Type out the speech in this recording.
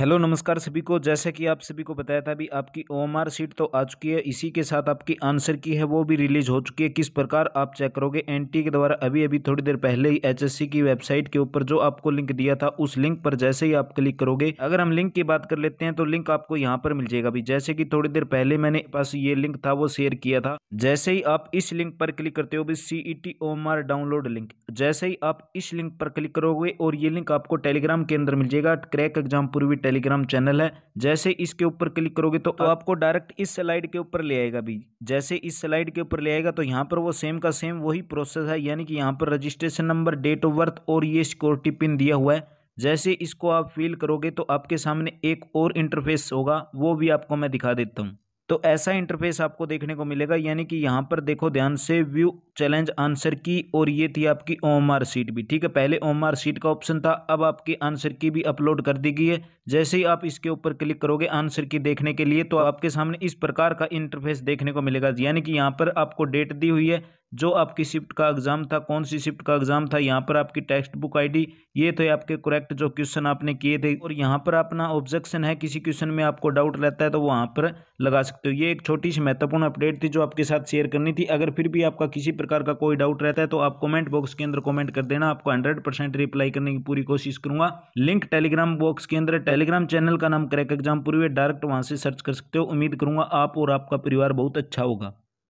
hello नमस्कार सभी को जैसे कि आप सभी को बताया था अभी आपकी ओएमआर सीट तो आ चुकी है इसी के साथ आपकी आंसर की है वो भी रिलीज हो चुकी है किस प्रकार आप चेक करोगे एनटी के द्वारा अभी अभी थोड़ी देर पहले ही एचएससी की वेबसाइट के ऊपर जो आपको लिंक दिया था उस लिंक पर जैसे ही आप क्लिक करोगे अगर हम लिंक की बात कर लेते हैं तो लिंक आपको यहाँ पर मिल जाएगा अभी जैसे की थोड़ी देर पहले मैंने पास ये लिंक था वो शेयर किया था जैसे ही आप इस लिंक पर क्लिक करते हो भी सीईटी ओएमआर डाउनलोड लिंक जैसे ही आप इस लिंक पर क्लिक करोगे और ये लिंक आपको टेलीग्राम के अंदर मिल जाएगा crack exam Purvi Telegram channel है जैसे इसके ऊपर क्लिक करोगे तो, तो आपको डायरेक्ट इस स्लाइड के ऊपर ले आएगा भी जैसे इस स्लाइड के ऊपर ले आएगा तो यहाँ पर वो सेम का सेम वही प्रोसेस है यानी कि यहाँ पर registration number date of birth और ये सिक्योरिटी पिन दिया हुआ है जैसे इसको आप फिल करोगे तो आपके सामने एक और इंटरफेस होगा वो भी आपको मैं दिखा देता हूँ तो ऐसा इंटरफेस आपको देखने को मिलेगा यानी कि यहाँ पर देखो ध्यान से व्यू चैलेंज आंसर की और ये थी आपकी ओम आर सीट भी ठीक है पहले ओम आर सीट का ऑप्शन था अब आपकी आंसर की भी अपलोड कर दी गई है जैसे ही आप इसके ऊपर क्लिक करोगे आंसर की देखने के लिए तो आपके सामने इस प्रकार का इंटरफेस देखने को मिलेगा यानी कि यहाँ पर आपको डेट दी हुई है जो आपकी शिफ्ट का एग्ज़ाम था कौन सी शिफ्ट का एग्ज़ाम था यहाँ पर आपकी टेक्स्ट बुक आईडी ये थे आपके करेक्ट जो क्वेश्चन आपने किए थे और यहाँ पर अपना ऑब्जेक्शन है किसी क्वेश्चन में आपको डाउट रहता है तो वहाँ पर लगा सकते हो ये एक छोटी सी महत्वपूर्ण अपडेट थी जो आपके साथ शेयर करनी थी अगर फिर भी आपका किसी प्रकार का कोई डाउट रहता है तो आप कॉमेंट बॉक्स के अंदर कॉमेंट कर देना आपको हंड्रेड परसेंट रिप्लाई करने की पूरी कोशिश करूँगा लिंक टेलीग्राम बॉक्स के अंदर टेलीग्राम चैनल का नाम क्रैक एग्जाम पूरी डायरेक्ट वहाँ से सर्च कर सकते हो उम्मीद करूँगा आप और आपका परिवार बहुत अच्छा होगा